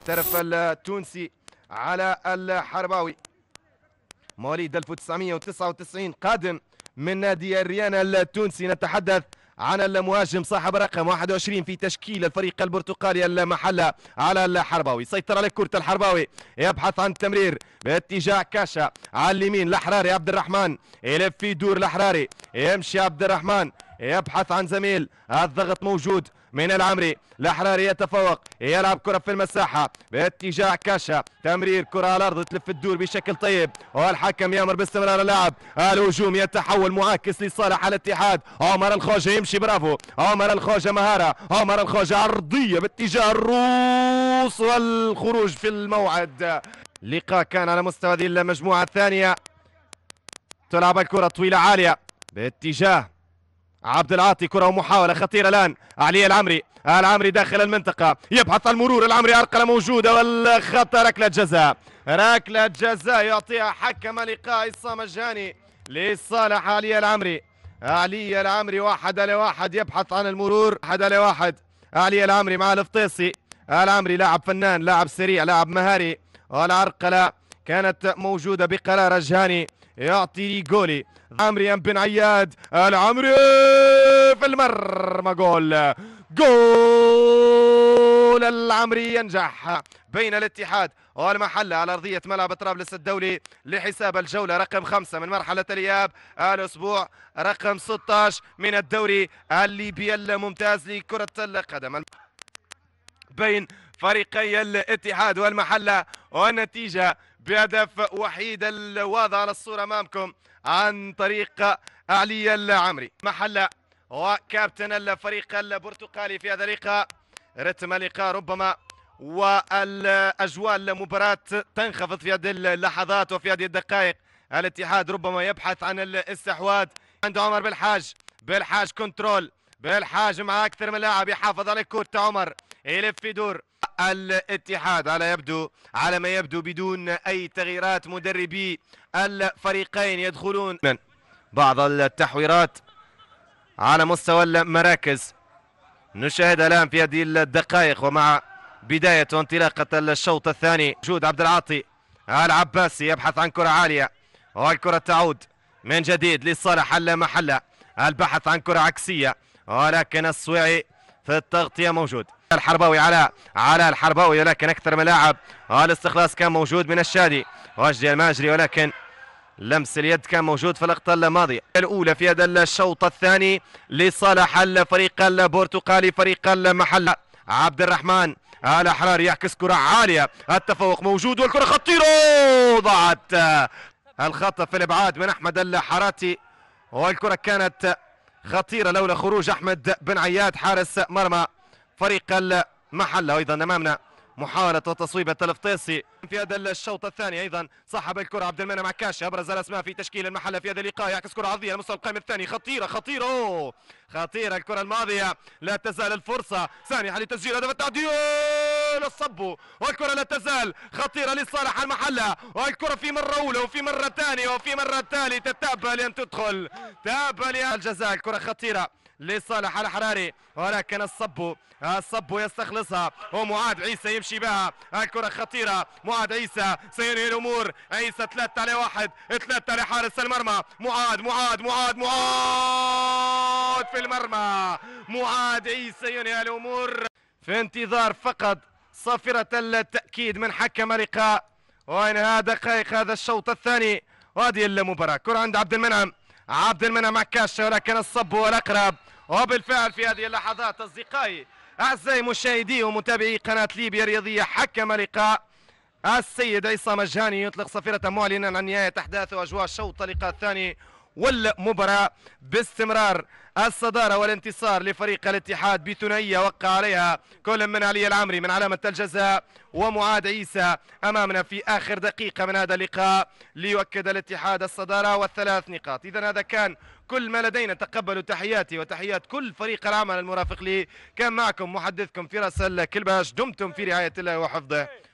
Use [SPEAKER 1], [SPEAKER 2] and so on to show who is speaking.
[SPEAKER 1] الترف التونسي على الحرباوي مواليد 1999 قادم من نادي الريان التونسي نتحدث عن المهاجم صاحب رقم 21 في تشكيل الفريق البرتقالي المحلة على الحرباوي سيطر على كرة الحرباوي يبحث عن التمرير باتجاه كاشا على اليمين الأحراري عبد الرحمن يلف في دور الأحراري يمشي عبد الرحمن يبحث عن زميل الضغط موجود من العمري الأحرار يتفوق يلعب كرة في المساحة باتجاه كاشا تمرير كرة على الأرض تلف الدور بشكل طيب والحكم يأمر باستمرار اللعب الهجوم يتحول معاكس لصالح الاتحاد عمر الخوجة يمشي برافو عمر الخوجة مهارة عمر الخوجة عرضية باتجاه الروس والخروج في الموعد لقاء كان على مستوى هذه المجموعة الثانية تلعب الكرة طويلة عالية باتجاه عبد العاطي كرة ومحاولة خطيرة الآن علي العمري العمري داخل المنطقة يبحث عن المرور العمري أرقلة موجودة والخطأ ركلة جزاء ركلة جزاء يعطيها حكم لقاء إصام الجاني لصالح علي العمري علي العمري واحد لواحد يبحث عن المرور واحد لواحد علي العمري مع الفطيسي العمري لاعب فنان لاعب سريع لاعب مهاري والعرقلة كانت موجودة بقرار الجهاني يعطي لي جولي عمري بن عياد العمري في المرمى جول جول العمري ينجح بين الاتحاد والمحلة على أرضية ملعب طرابلس الدولي لحساب الجولة رقم خمسة من مرحلة الإياب الأسبوع رقم 16 من الدوري الليبي الممتاز لكرة القدم بين فريقي الاتحاد والمحلة والنتيجة بهدف وحيد الواضح على الصورة أمامكم عن طريق علي العمري محل وكابتن الفريق البرتقالي في هذا اللقاء رتم اللقاء ربما والأجواء المباراة تنخفض في هذه اللحظات وفي هذه الدقائق الاتحاد ربما يبحث عن الاستحواذ عند عمر بالحاج بالحاج كنترول بالحاج مع أكثر من لاعب يحافظ على الكرة عمر يلف يدور الاتحاد على يبدو على ما يبدو بدون أي تغييرات مدربي الفريقين يدخلون بعض التحويرات على مستوى المراكز نشاهد الآن في هذه الدقائق ومع بداية وانطلاقة الشوط الثاني وجود عبد العاطي العباسي يبحث عن كرة عالية والكرة تعود من جديد لصالح المحلة البحث عن كرة عكسية ولكن السويعي في التغطية موجود الحرباوي على على الحرباوي ولكن اكثر من لاعب آه، الاستخلاص كان موجود من الشادي رجلي الماجري ولكن لمس اليد كان موجود في اللقطه الماضيه الاولى في هذا الشوط الثاني لصالح الفريق البرتقالي فريق المحله عبد الرحمن على حرار يعكس كرة عالية التفوق موجود والكرة خطيرة ضاعت الخطأ في الابعاد من احمد الحراتي والكرة كانت خطيرة لولا خروج احمد بن عياد حارس مرمى فريق المحلة أيضا أمامنا محاولة تصويب التلفطيسي في هذا الشوط الثاني أيضا صاحب الكرة عبد المنعم عكاشي أبرز الأسماء في تشكيل المحلة في هذا اللقاء يعكس كرة عرضية المستوى القائم الثاني خطيرة خطيرة أوه خطيرة الكرة الماضية لا تزال الفرصة سانحة لتسجيل هدف التعديل الصب والكرة لا تزال خطيرة لصالح المحلة والكرة في مرة أولى وفي مرة ثانية وفي مرة ثالثة تابة لأن تدخل تابة لأن الجزاء الكرة خطيرة لصالح الحراري ولكن الصبو الصبو يستخلصها ومعاد عيسى يمشي بها الكرة خطيرة معاد عيسى سينهي الأمور عيسى ثلاثة على واحد ثلاثة لحارس المرمى معاد معاد معاد معاد في المرمى معاد عيسى ينهي الأمور في انتظار فقط صافرة التأكيد من حكم لقاء وانهاء دقائق هذا الشوط الثاني وهذه المباراة كرة عند عبد المنعم عبد المنعم عكاشة ولكن الصب الاقرب وبالفعل في هذه اللحظات أصدقائي أعزائي مشاهدي ومتابعي قناة ليبيا الرياضية حكم لقاء السيد عصام مجاني يطلق صفيرة معلنا عن نهاية أحداث وأجواء الشوط اللقاء الثاني والمباراة باستمرار الصدارة والانتصار لفريق الاتحاد بثنائية وقع عليها كل من علي العمري من علامة الجزاء ومعاد عيسى أمامنا في آخر دقيقة من هذا اللقاء ليؤكد الاتحاد الصدارة والثلاث نقاط إذا هذا كان كل ما لدينا تقبلوا تحياتي وتحيات كل فريق العمل المرافق لي كان معكم محدثكم فراس الكلباش دمتم في رعاية الله وحفظه